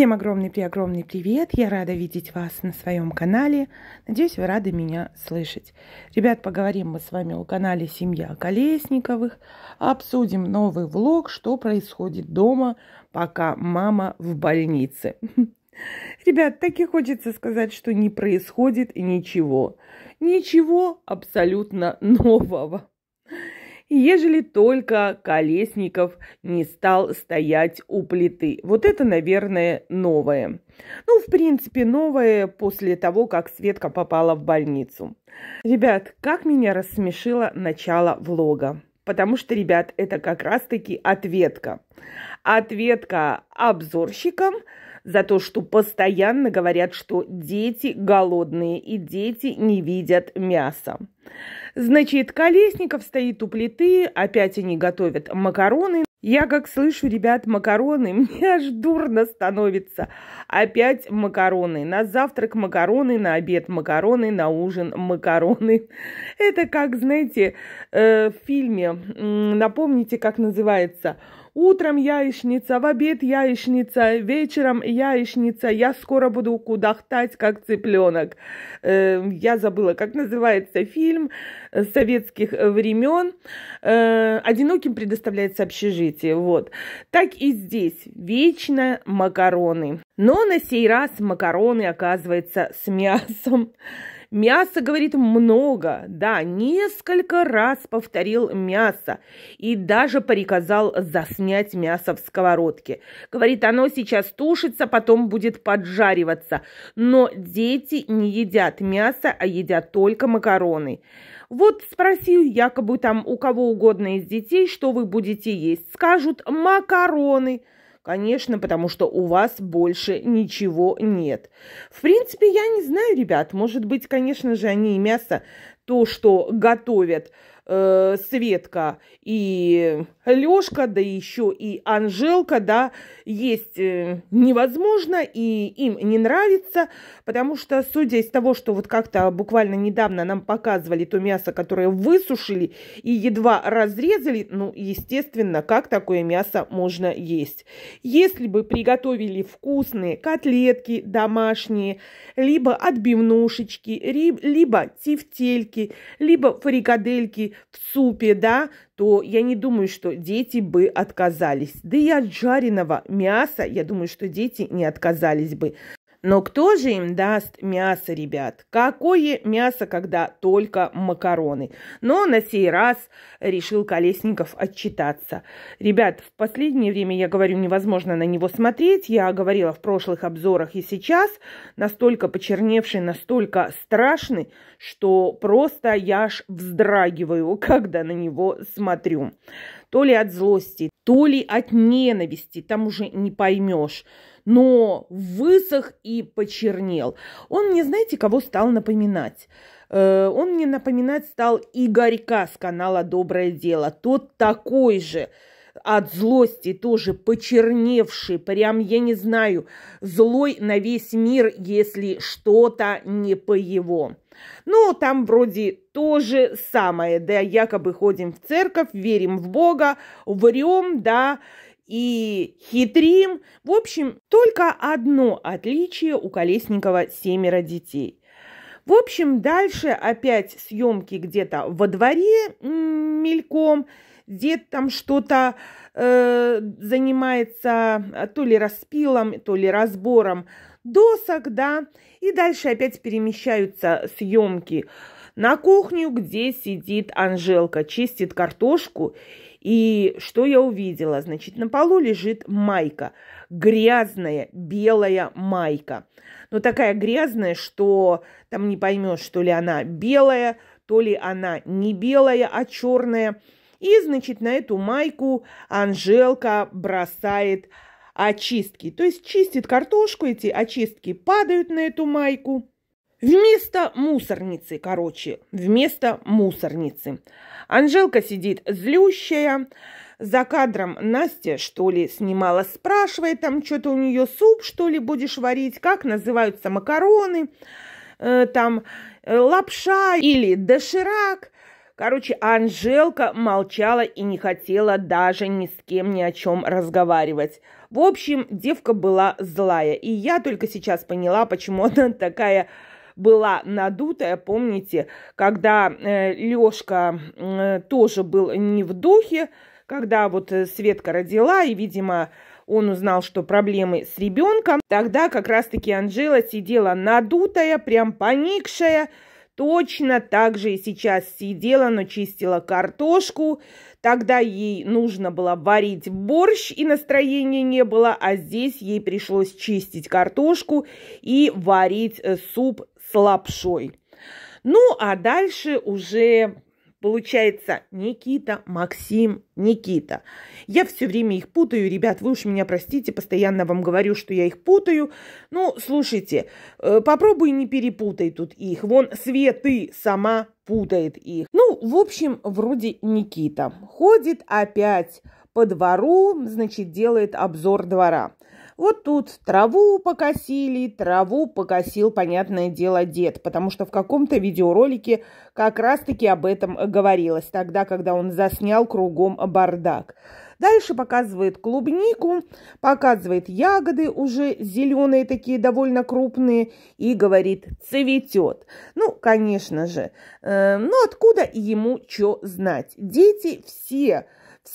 Всем огромный при огромный привет! Я рада видеть вас на своем канале. Надеюсь, вы рады меня слышать. Ребят, поговорим мы с вами о канале «Семья Колесниковых». Обсудим новый влог, что происходит дома, пока мама в больнице. Ребят, так и хочется сказать, что не происходит ничего. Ничего абсолютно нового ежели только Колесников не стал стоять у плиты. Вот это, наверное, новое. Ну, в принципе, новое после того, как Светка попала в больницу. Ребят, как меня рассмешило начало влога. Потому что, ребят, это как раз-таки ответка. Ответка обзорщикам – за то, что постоянно говорят, что дети голодные и дети не видят мяса. Значит, Колесников стоит у плиты, опять они готовят макароны. Я как слышу, ребят, макароны, мне аж дурно становится. Опять макароны. На завтрак макароны, на обед макароны, на ужин макароны. Это как, знаете, э, в фильме, напомните, как называется – Утром яичница, в обед яичница, вечером яичница. Я скоро буду кудахтать, как цыпленок. Э, я забыла, как называется фильм э, советских э, времен. Э, одиноким предоставляется общежитие. Вот. Так и здесь. Вечно макароны. Но на сей раз макароны, оказывается, с мясом. Мясо говорит, много. Да, несколько раз повторил мясо и даже приказал заснять мясо в сковородке. Говорит, оно сейчас тушится, потом будет поджариваться. Но дети не едят мясо, а едят только макароны. Вот спросил якобы там у кого угодно из детей, что вы будете есть. Скажут «макароны». Конечно, потому что у вас больше ничего нет. В принципе, я не знаю, ребят, может быть, конечно же, они и мясо, то, что готовят э, Светка и Лёшка, да еще и Анжелка, да, есть э, невозможно, и им не нравится, потому что, судя из того, что вот как-то буквально недавно нам показывали то мясо, которое высушили и едва разрезали, ну, естественно, как такое мясо можно есть. Если бы приготовили вкусные котлетки домашние, либо отбивнушечки, либо тефтельки, либо фрикадельки, в супе, да, то я не думаю, что дети бы отказались. Да и от жареного мяса, я думаю, что дети не отказались бы. Но кто же им даст мясо, ребят? Какое мясо, когда только макароны? Но на сей раз решил Колесников отчитаться. Ребят, в последнее время, я говорю, невозможно на него смотреть. Я говорила в прошлых обзорах и сейчас. Настолько почерневший, настолько страшный, что просто я аж вздрагиваю, когда на него смотрю. То ли от злости, то ли от ненависти, там уже не поймешь но высох и почернел. Он мне, знаете, кого стал напоминать? Э, он мне напоминать стал Игорька с канала «Доброе дело». Тот такой же, от злости тоже почерневший, прям, я не знаю, злой на весь мир, если что-то не по его. Ну, там вроде то же самое, да, якобы ходим в церковь, верим в Бога, врем, да, и хитрим. В общем, только одно отличие у Колесникова семеро детей. В общем, дальше опять съемки где-то во дворе мельком. Дед там что-то э, занимается а, то ли распилом, то ли разбором досок, да. И дальше опять перемещаются съемки на кухню, где сидит Анжелка, чистит картошку и что я увидела? Значит, на полу лежит майка. Грязная белая майка. Но ну, такая грязная, что там не поймешь, что ли она белая, то ли она не белая, а черная. И, значит, на эту майку Анжелка бросает очистки. То есть чистит картошку, эти очистки падают на эту майку. Вместо мусорницы, короче, вместо мусорницы. Анжелка сидит злющая, за кадром Настя, что ли, снимала, спрашивает, там что-то у нее суп, что ли, будешь варить, как называются макароны, э, там э, лапша или доширак. Короче, Анжелка молчала и не хотела даже ни с кем ни о чем разговаривать. В общем, девка была злая, и я только сейчас поняла, почему она такая была надутая, помните, когда э, Лёшка э, тоже был не в духе, когда вот э, Светка родила, и, видимо, он узнал, что проблемы с ребенком, тогда как раз-таки Анжела сидела надутая, прям поникшая, точно так же и сейчас сидела, но чистила картошку. Тогда ей нужно было варить борщ, и настроения не было, а здесь ей пришлось чистить картошку и варить суп с лапшой. Ну, а дальше уже получается Никита, Максим, Никита. Я все время их путаю, ребят, вы уж меня простите, постоянно вам говорю, что я их путаю. Ну, слушайте, э, попробуй не перепутай тут их. Вон Светы сама путает их. Ну, в общем, вроде Никита. Ходит опять по двору, значит, делает обзор двора. Вот тут траву покосили, траву покосил, понятное дело, дед, потому что в каком-то видеоролике как раз-таки об этом говорилось, тогда, когда он заснял кругом бардак. Дальше показывает клубнику, показывает ягоды уже зеленые такие, довольно крупные, и говорит «цветет». Ну, конечно же, э, ну откуда ему что знать? Дети все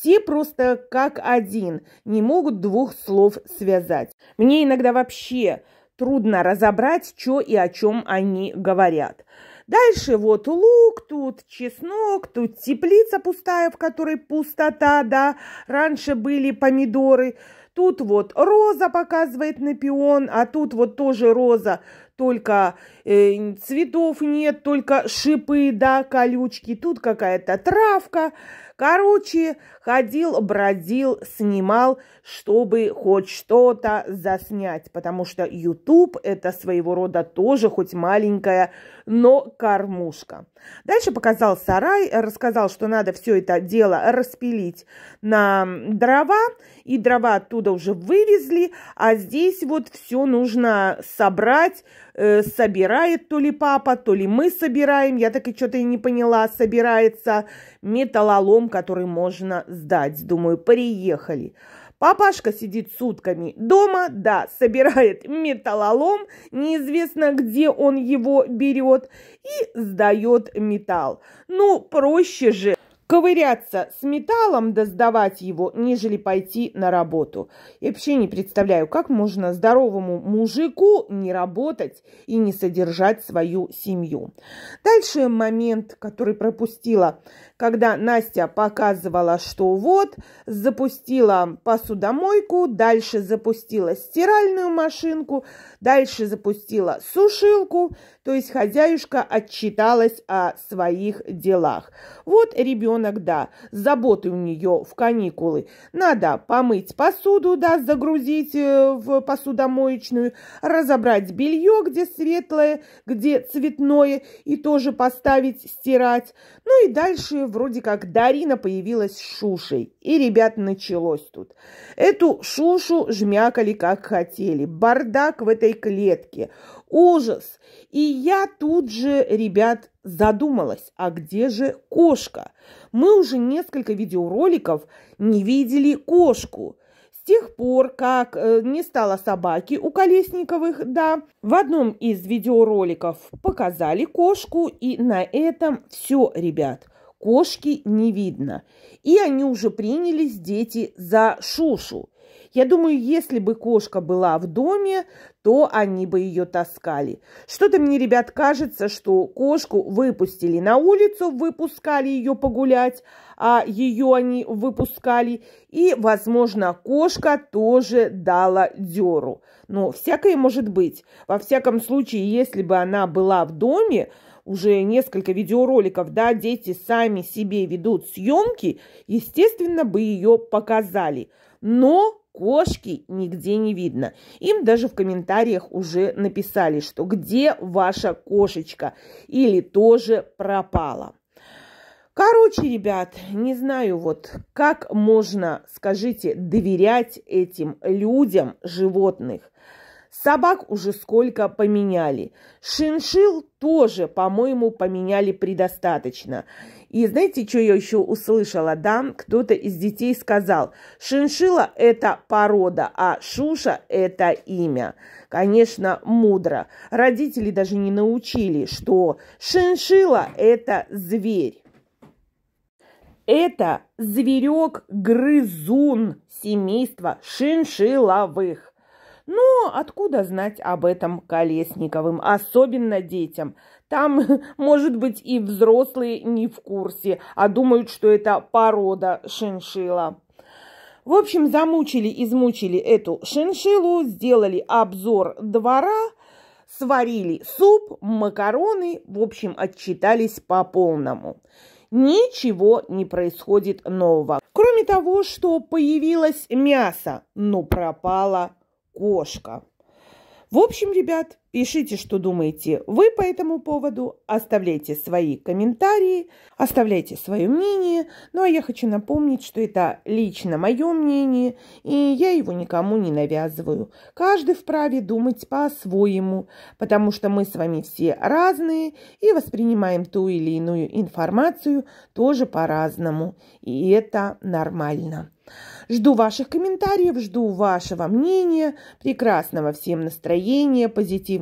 все просто как один, не могут двух слов связать. Мне иногда вообще трудно разобрать, что и о чем они говорят. Дальше вот лук, тут чеснок, тут теплица пустая, в которой пустота, да, раньше были помидоры. Тут вот роза показывает на пион, а тут вот тоже роза только э, цветов нет, только шипы, да, колючки, тут какая-то травка. Короче, ходил, бродил, снимал, чтобы хоть что-то заснять, потому что YouTube это своего рода тоже хоть маленькая, но кормушка. Дальше показал сарай, рассказал, что надо все это дело распилить на дрова, и дрова оттуда уже вывезли, а здесь вот все нужно собрать, Э, собирает то ли папа, то ли мы собираем, я так и что-то и не поняла, собирается металлолом, который можно сдать. Думаю, приехали. Папашка сидит сутками дома, да, собирает металлолом, неизвестно, где он его берет, и сдает металл. Ну, проще же ковыряться с металлом да сдавать его, нежели пойти на работу. Я вообще не представляю, как можно здоровому мужику не работать и не содержать свою семью. Дальше момент, который пропустила когда Настя показывала, что вот, запустила посудомойку, дальше запустила стиральную машинку, дальше запустила сушилку, то есть хозяюшка отчиталась о своих делах. Вот ребенок, да, заботы у нее в каникулы. Надо помыть посуду, да, загрузить э, в посудомоечную, разобрать белье, где светлое, где цветное, и тоже поставить стирать. Ну и дальше вроде как Дарина появилась с Шушей. И, ребят, началось тут. Эту Шушу жмякали как хотели. Бардак в этой клетке. Ужас. И я тут же, ребят, задумалась, а где же кошка? Мы уже несколько видеороликов не видели кошку. С тех пор, как э, не стало собаки у Колесниковых, да, в одном из видеороликов показали кошку, и на этом все, ребят кошки не видно. И они уже принялись, дети, за Шушу. Я думаю, если бы кошка была в доме, то они бы ее таскали. Что-то мне, ребят, кажется, что кошку выпустили на улицу, выпускали ее погулять, а ее они выпускали. И, возможно, кошка тоже дала деру. Но всякое может быть. Во всяком случае, если бы она была в доме, уже несколько видеороликов, да, дети сами себе ведут съемки, естественно, бы ее показали. Но кошки нигде не видно. Им даже в комментариях уже написали, что где ваша кошечка или тоже пропала. Короче, ребят, не знаю, вот как можно, скажите, доверять этим людям животных. Собак уже сколько поменяли. Шиншил тоже, по-моему, поменяли предостаточно. И знаете, что я еще услышала, да? Кто-то из детей сказал, шиншила – это порода, а шуша – это имя. Конечно, мудро. Родители даже не научили, что шиншила – это зверь. Это зверек-грызун семейства шиншиловых. Но откуда знать об этом Колесниковым, особенно детям? Там, может быть, и взрослые не в курсе, а думают, что это порода шиншила. В общем, замучили-измучили эту шиншилу, сделали обзор двора, сварили суп, макароны, в общем, отчитались по полному ничего не происходит нового. Кроме того, что появилось мясо, но пропала кошка. В общем, ребят, Пишите, что думаете вы по этому поводу, оставляйте свои комментарии, оставляйте свое мнение. Ну а я хочу напомнить, что это лично мое мнение, и я его никому не навязываю. Каждый вправе думать по-своему, потому что мы с вами все разные и воспринимаем ту или иную информацию тоже по-разному. И это нормально. Жду ваших комментариев, жду вашего мнения, прекрасного всем настроения, позитивного